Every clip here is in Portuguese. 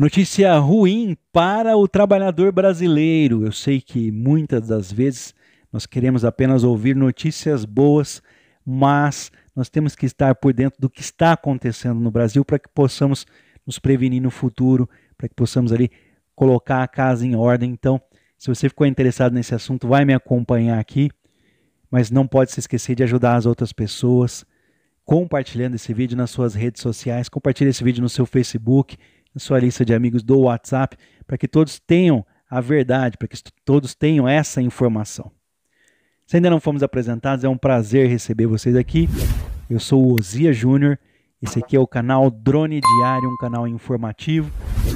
Notícia ruim para o trabalhador brasileiro. Eu sei que muitas das vezes nós queremos apenas ouvir notícias boas, mas nós temos que estar por dentro do que está acontecendo no Brasil para que possamos nos prevenir no futuro, para que possamos ali colocar a casa em ordem. Então, se você ficou interessado nesse assunto, vai me acompanhar aqui, mas não pode se esquecer de ajudar as outras pessoas compartilhando esse vídeo nas suas redes sociais, compartilhe esse vídeo no seu Facebook, na sua lista de amigos do WhatsApp, para que todos tenham a verdade, para que todos tenham essa informação. Se ainda não fomos apresentados, é um prazer receber vocês aqui. Eu sou o Ozia Júnior. Esse aqui é o canal Drone Diário, um canal informativo,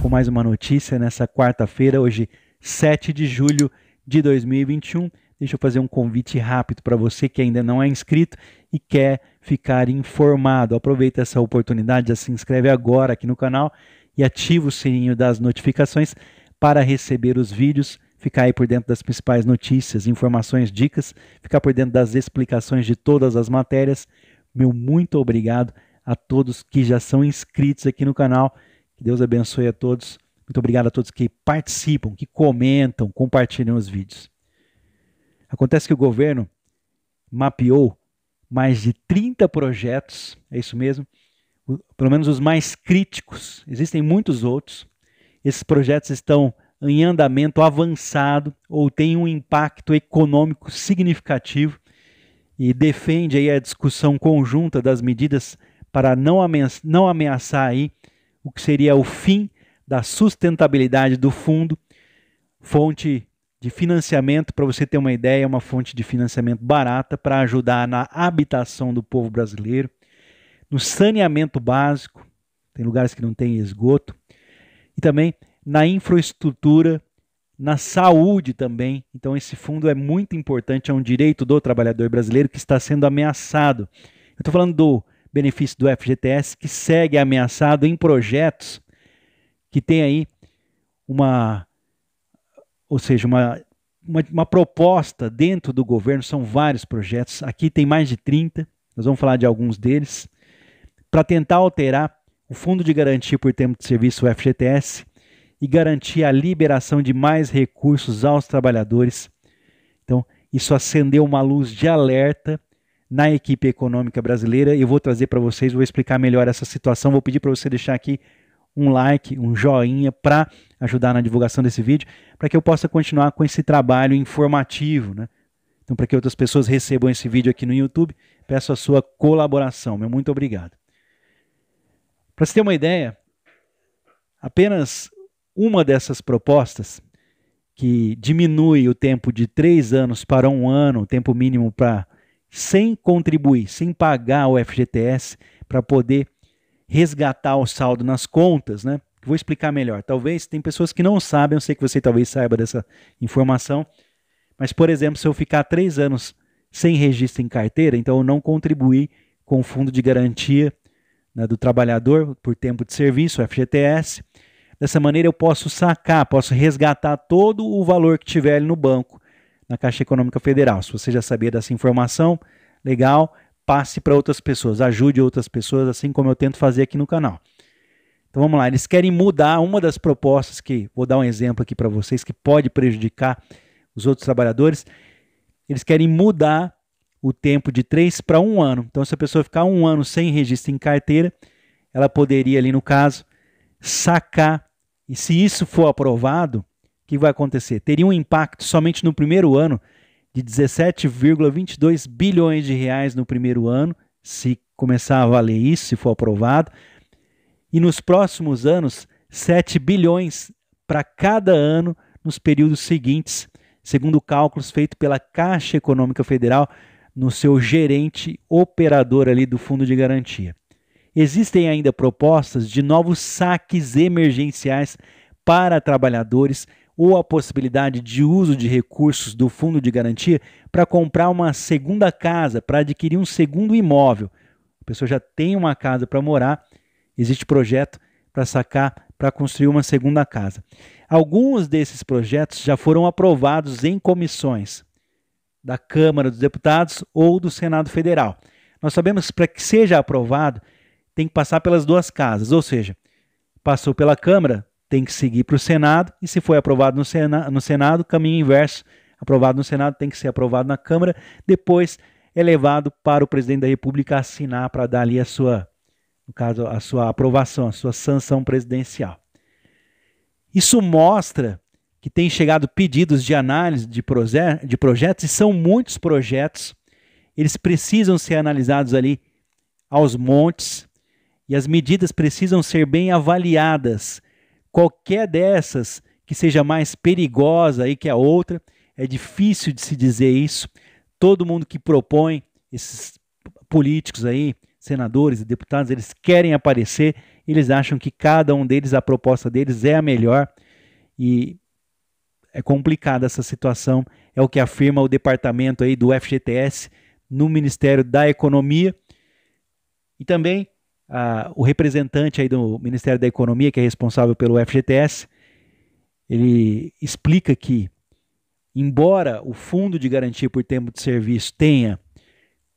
com mais uma notícia nessa quarta-feira, hoje 7 de julho de 2021. Deixa eu fazer um convite rápido para você que ainda não é inscrito e quer ficar informado. Aproveita essa oportunidade, já se inscreve agora aqui no canal e ativa o sininho das notificações para receber os vídeos, ficar aí por dentro das principais notícias, informações, dicas, ficar por dentro das explicações de todas as matérias. Meu muito obrigado a todos que já são inscritos aqui no canal. Que Deus abençoe a todos. Muito obrigado a todos que participam, que comentam, compartilham os vídeos. Acontece que o governo mapeou mais de 30 projetos, é isso mesmo, pelo menos os mais críticos, existem muitos outros. Esses projetos estão em andamento avançado ou têm um impacto econômico significativo e defende aí a discussão conjunta das medidas para não ameaçar, não ameaçar aí o que seria o fim da sustentabilidade do fundo, fonte de financiamento, para você ter uma ideia, é uma fonte de financiamento barata para ajudar na habitação do povo brasileiro, no saneamento básico, tem lugares que não tem esgoto, e também na infraestrutura, na saúde também. Então, esse fundo é muito importante, é um direito do trabalhador brasileiro que está sendo ameaçado. Eu estou falando do benefício do FGTS, que segue ameaçado em projetos que tem aí uma, ou seja, uma, uma, uma proposta dentro do governo, são vários projetos, aqui tem mais de 30, nós vamos falar de alguns deles, para tentar alterar o Fundo de Garantia por Tempo de Serviço, o FGTS, e garantir a liberação de mais recursos aos trabalhadores. Então, isso acendeu uma luz de alerta na equipe econômica brasileira. Eu vou trazer para vocês, vou explicar melhor essa situação. Vou pedir para você deixar aqui um like, um joinha para ajudar na divulgação desse vídeo, para que eu possa continuar com esse trabalho informativo, né? Então, para que outras pessoas recebam esse vídeo aqui no YouTube, peço a sua colaboração. Meu muito obrigado. Para você ter uma ideia, apenas uma dessas propostas, que diminui o tempo de três anos para um ano, o tempo mínimo para sem contribuir, sem pagar o FGTS, para poder resgatar o saldo nas contas, né? Vou explicar melhor. Talvez tem pessoas que não sabem, eu sei que você talvez saiba dessa informação, mas, por exemplo, se eu ficar três anos sem registro em carteira, então eu não contribuí com o fundo de garantia né, do trabalhador por tempo de serviço, FGTS. Dessa maneira eu posso sacar, posso resgatar todo o valor que tiver ali no banco, na Caixa Econômica Federal. Se você já sabia dessa informação, legal, passe para outras pessoas, ajude outras pessoas, assim como eu tento fazer aqui no canal. Então vamos lá, eles querem mudar uma das propostas que, vou dar um exemplo aqui para vocês, que pode prejudicar os outros trabalhadores. Eles querem mudar o tempo de três para um ano. Então, se a pessoa ficar um ano sem registro em carteira, ela poderia, ali no caso, sacar. E se isso for aprovado, o que vai acontecer? Teria um impacto somente no primeiro ano de 17,22 bilhões de reais no primeiro ano, se começar a valer isso, se for aprovado. E nos próximos anos, 7 bilhões para cada ano nos períodos seguintes, segundo cálculos feitos pela Caixa Econômica Federal, no seu gerente operador ali do fundo de garantia. Existem ainda propostas de novos saques emergenciais para trabalhadores ou a possibilidade de uso de recursos do fundo de garantia para comprar uma segunda casa, para adquirir um segundo imóvel. A pessoa já tem uma casa para morar, existe projeto para sacar para construir uma segunda casa. Alguns desses projetos já foram aprovados em comissões da Câmara dos Deputados ou do Senado Federal. Nós sabemos que para que seja aprovado, tem que passar pelas duas casas, ou seja, passou pela Câmara, tem que seguir para o Senado, e se foi aprovado no, Sena no Senado, caminho inverso, aprovado no Senado, tem que ser aprovado na Câmara, depois é levado para o presidente da República assinar para dar ali a sua, no caso, a sua aprovação, a sua sanção presidencial. Isso mostra que tem chegado pedidos de análise de, proje de projetos, e são muitos projetos, eles precisam ser analisados ali aos montes, e as medidas precisam ser bem avaliadas. Qualquer dessas que seja mais perigosa aí que a outra, é difícil de se dizer isso. Todo mundo que propõe esses políticos aí, senadores e deputados, eles querem aparecer, eles acham que cada um deles, a proposta deles é a melhor. E é complicada essa situação, é o que afirma o departamento aí do FGTS no Ministério da Economia. E também ah, o representante aí do Ministério da Economia, que é responsável pelo FGTS, ele explica que, embora o Fundo de Garantia por Tempo de Serviço tenha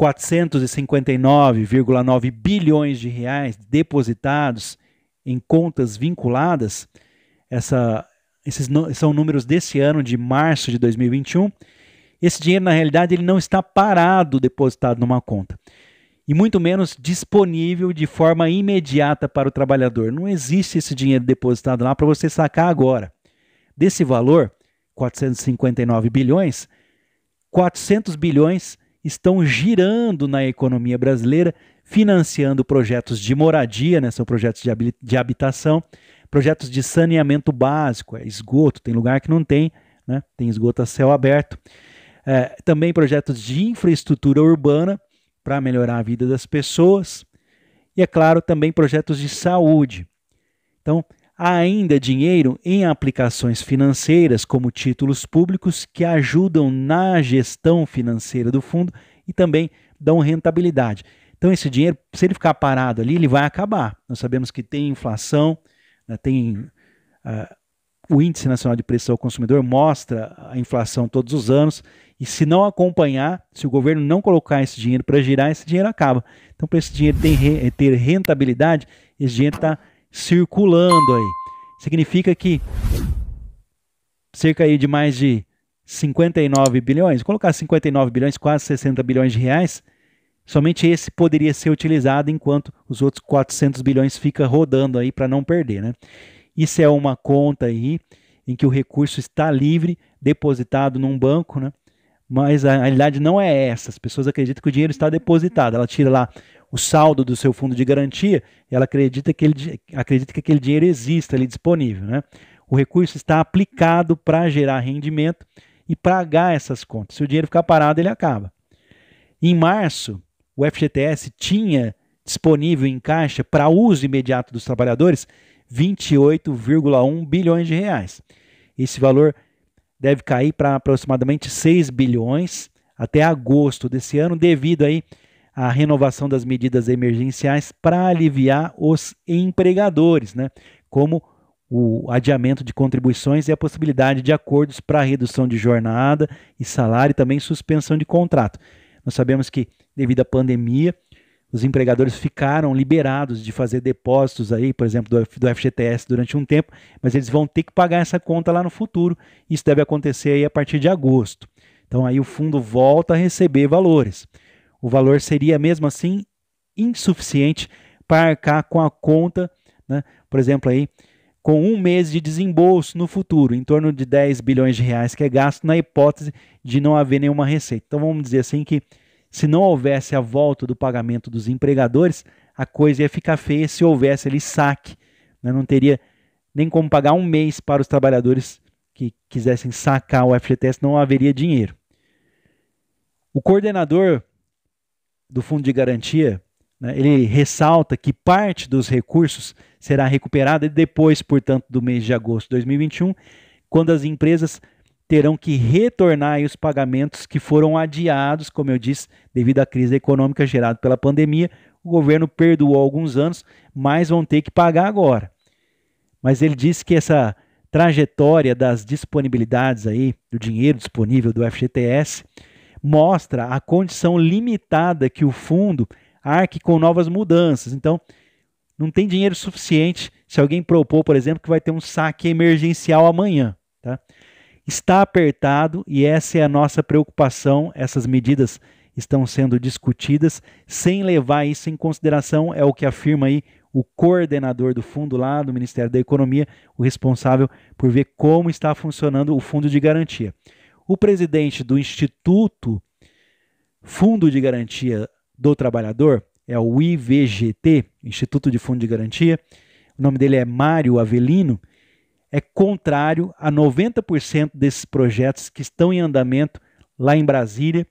459,9 bilhões de reais depositados em contas vinculadas, essa, esses são números desse ano, de março de 2021. Esse dinheiro, na realidade, ele não está parado, depositado numa conta. E muito menos disponível de forma imediata para o trabalhador. Não existe esse dinheiro depositado lá para você sacar agora. Desse valor, 459 bilhões, 400 bilhões estão girando na economia brasileira, financiando projetos de moradia, né, são projetos de habitação, Projetos de saneamento básico, é esgoto, tem lugar que não tem, né? tem esgoto a céu aberto. É, também projetos de infraestrutura urbana para melhorar a vida das pessoas. E, é claro, também projetos de saúde. Então, há ainda dinheiro em aplicações financeiras, como títulos públicos, que ajudam na gestão financeira do fundo e também dão rentabilidade. Então, esse dinheiro, se ele ficar parado ali, ele vai acabar. Nós sabemos que tem inflação, né, tem ah, o Índice Nacional de Preços ao Consumidor mostra a inflação todos os anos e se não acompanhar, se o governo não colocar esse dinheiro para girar, esse dinheiro acaba. Então, para esse dinheiro ter, eh, ter rentabilidade, esse dinheiro está circulando aí. Significa que cerca aí de mais de 59 bilhões, colocar 59 bilhões, quase 60 bilhões de reais, Somente esse poderia ser utilizado enquanto os outros 400 bilhões fica rodando aí para não perder, né? Isso é uma conta aí em que o recurso está livre, depositado num banco, né? Mas a realidade não é essa. As pessoas acreditam que o dinheiro está depositado. Ela tira lá o saldo do seu fundo de garantia e ela acredita que, ele, acredita que aquele dinheiro exista ali disponível, né? O recurso está aplicado para gerar rendimento e pagar essas contas. Se o dinheiro ficar parado, ele acaba. Em março, o FGTS tinha disponível em caixa para uso imediato dos trabalhadores 28,1 bilhões de reais. Esse valor deve cair para aproximadamente 6 bilhões até agosto desse ano, devido aí à renovação das medidas emergenciais para aliviar os empregadores, né? como o adiamento de contribuições e a possibilidade de acordos para redução de jornada e salário e também suspensão de contrato. Nós sabemos que, devido à pandemia, os empregadores ficaram liberados de fazer depósitos aí, por exemplo, do, FGTS durante um tempo, mas eles vão ter que pagar essa conta lá no futuro. Isso deve acontecer aí a partir de agosto. Então aí o fundo volta a receber valores. O valor seria mesmo assim insuficiente para arcar com a conta, né? por exemplo aí com um mês de desembolso no futuro, em torno de 10 bilhões de reais que é gasto na hipótese de não haver nenhuma receita. Então vamos dizer assim que se não houvesse a volta do pagamento dos empregadores, a coisa ia ficar feia se houvesse ali saque. Né? Não teria nem como pagar um mês para os trabalhadores que quisessem sacar o FGTS, não haveria dinheiro. O coordenador do Fundo de Garantia, né, ele ressalta que parte dos recursos será recuperada depois, portanto, do mês de agosto de 2021, quando as empresas terão que retornar os pagamentos que foram adiados, como eu disse, devido à crise econômica gerada pela pandemia. O governo perdoou alguns anos, mas vão ter que pagar agora. Mas ele disse que essa trajetória das disponibilidades aí, do dinheiro disponível do FGTS, mostra a condição limitada que o fundo arque com novas mudanças. Então, não tem dinheiro suficiente se alguém propor, por exemplo, que vai ter um saque emergencial amanhã. Tá? está apertado e essa é a nossa preocupação. Essas medidas estão sendo discutidas sem levar isso em consideração, é o que afirma aí o coordenador do fundo lá do Ministério da Economia, o responsável por ver como está funcionando o fundo de garantia. O presidente do Instituto Fundo de Garantia do Trabalhador é o IVGT, Instituto de Fundo de Garantia. O nome dele é Mário Avelino é contrário a 90% desses projetos que estão em andamento lá em Brasília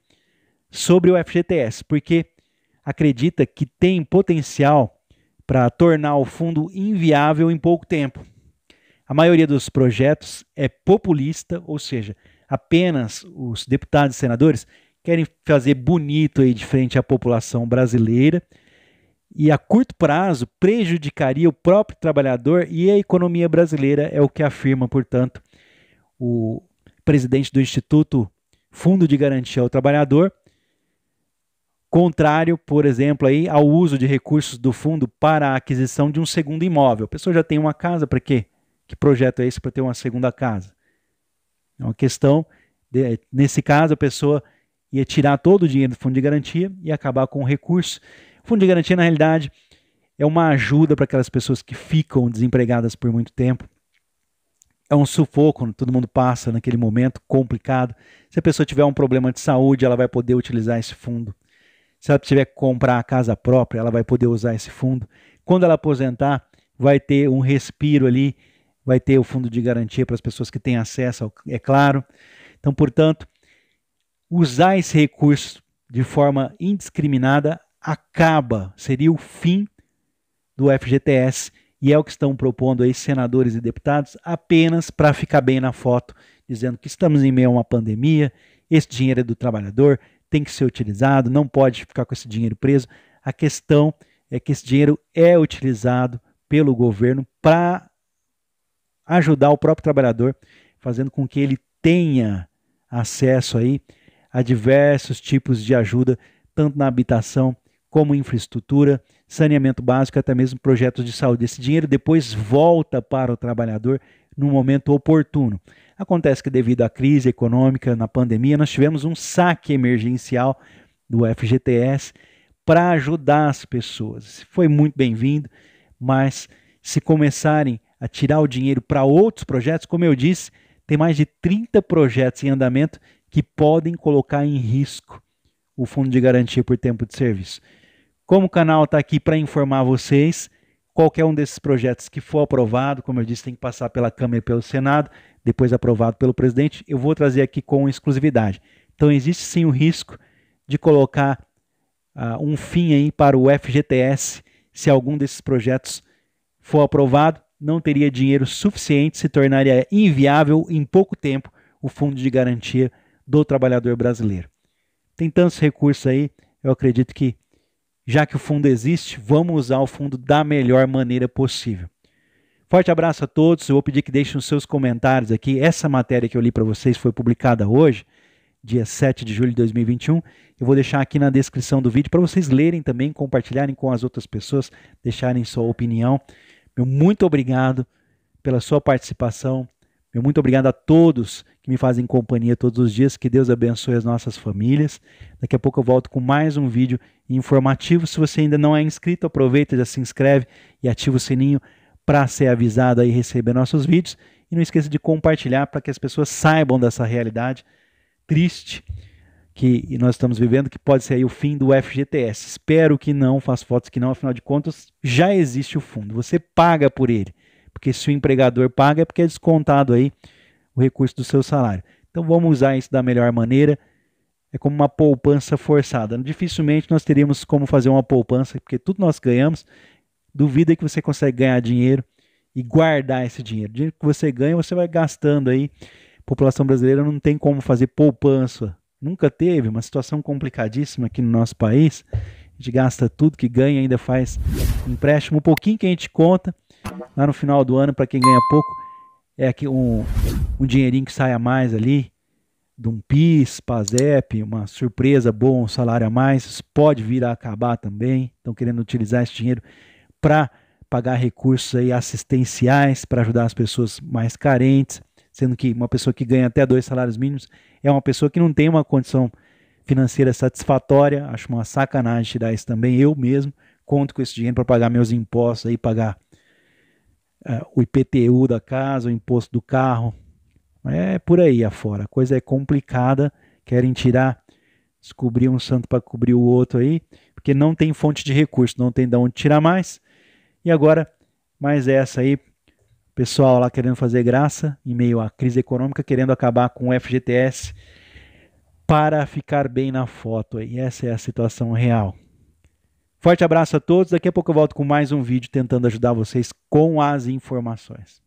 sobre o FGTS, porque acredita que tem potencial para tornar o fundo inviável em pouco tempo. A maioria dos projetos é populista, ou seja, apenas os deputados e senadores querem fazer bonito aí de frente à população brasileira e a curto prazo prejudicaria o próprio trabalhador e a economia brasileira, é o que afirma, portanto, o presidente do Instituto Fundo de Garantia ao Trabalhador, contrário, por exemplo, aí, ao uso de recursos do fundo para a aquisição de um segundo imóvel. A pessoa já tem uma casa, para quê? Que projeto é esse para ter uma segunda casa? É uma questão, de, nesse caso, a pessoa ia tirar todo o dinheiro do fundo de garantia e acabar com o recurso Fundo de garantia, na realidade, é uma ajuda para aquelas pessoas que ficam desempregadas por muito tempo. É um sufoco, todo mundo passa naquele momento complicado. Se a pessoa tiver um problema de saúde, ela vai poder utilizar esse fundo. Se ela tiver que comprar a casa própria, ela vai poder usar esse fundo. Quando ela aposentar, vai ter um respiro ali, vai ter o fundo de garantia para as pessoas que têm acesso, ao, é claro. Então, portanto, usar esse recurso de forma indiscriminada acaba, seria o fim do FGTS e é o que estão propondo aí senadores e deputados apenas para ficar bem na foto, dizendo que estamos em meio a uma pandemia, esse dinheiro é do trabalhador, tem que ser utilizado, não pode ficar com esse dinheiro preso. A questão é que esse dinheiro é utilizado pelo governo para ajudar o próprio trabalhador, fazendo com que ele tenha acesso aí a diversos tipos de ajuda, tanto na habitação como infraestrutura, saneamento básico, até mesmo projetos de saúde. Esse dinheiro depois volta para o trabalhador no momento oportuno. Acontece que, devido à crise econômica, na pandemia, nós tivemos um saque emergencial do FGTS para ajudar as pessoas. Foi muito bem-vindo, mas se começarem a tirar o dinheiro para outros projetos, como eu disse, tem mais de 30 projetos em andamento que podem colocar em risco o fundo de garantia por tempo de serviço. Como o canal está aqui para informar vocês, qualquer um desses projetos que for aprovado, como eu disse, tem que passar pela Câmara e pelo Senado, depois aprovado pelo presidente, eu vou trazer aqui com exclusividade. Então existe sim o risco de colocar uh, um fim aí para o FGTS se algum desses projetos for aprovado, não teria dinheiro suficiente, se tornaria inviável em pouco tempo o fundo de garantia do trabalhador brasileiro. Tem tantos recursos aí, eu acredito que já que o fundo existe, vamos usar o fundo da melhor maneira possível. Forte abraço a todos. Eu vou pedir que deixem os seus comentários aqui. Essa matéria que eu li para vocês foi publicada hoje, dia 7 de julho de 2021. Eu vou deixar aqui na descrição do vídeo para vocês lerem também, compartilharem com as outras pessoas, deixarem sua opinião. Meu muito obrigado pela sua participação. Meu muito obrigado a todos que me fazem companhia todos os dias. Que Deus abençoe as nossas famílias. Daqui a pouco eu volto com mais um vídeo informativo. Se você ainda não é inscrito, aproveita, já se inscreve e ativa o sininho para ser avisado e receber nossos vídeos. E não esqueça de compartilhar para que as pessoas saibam dessa realidade triste que nós estamos vivendo, que pode ser o fim do FGTS. Espero que não, faço fotos que não, afinal de contas, já existe o fundo. Você paga por ele. Porque se o empregador paga, é porque é descontado aí o recurso do seu salário. Então vamos usar isso da melhor maneira. É como uma poupança forçada. Dificilmente nós teríamos como fazer uma poupança, porque tudo nós ganhamos. Duvida que você consegue ganhar dinheiro e guardar esse dinheiro. O dinheiro que você ganha, você vai gastando aí. A população brasileira não tem como fazer poupança. Nunca teve, uma situação complicadíssima aqui no nosso país. A gente gasta tudo que ganha, ainda faz empréstimo, um pouquinho que a gente conta lá no final do ano para quem ganha pouco é aqui um um dinheirinho que saia mais ali, de um PIS, PASEP, uma surpresa boa, um salário a mais, pode vir a acabar também. Estão querendo utilizar esse dinheiro para pagar recursos aí assistenciais para ajudar as pessoas mais carentes, sendo que uma pessoa que ganha até dois salários mínimos é uma pessoa que não tem uma condição financeira satisfatória. Acho uma sacanagem tirar isso também. Eu mesmo conto com esse dinheiro para pagar meus impostos aí, pagar uh, o IPTU da casa, o imposto do carro, é por aí afora. A coisa é complicada, querem tirar, descobrir um santo para cobrir o outro aí, porque não tem fonte de recurso, não tem de onde tirar mais. E agora, mais essa aí, pessoal lá querendo fazer graça, em meio à crise econômica, querendo acabar com o FGTS para ficar bem na foto. E essa é a situação real. Forte abraço a todos. Daqui a pouco eu volto com mais um vídeo tentando ajudar vocês com as informações.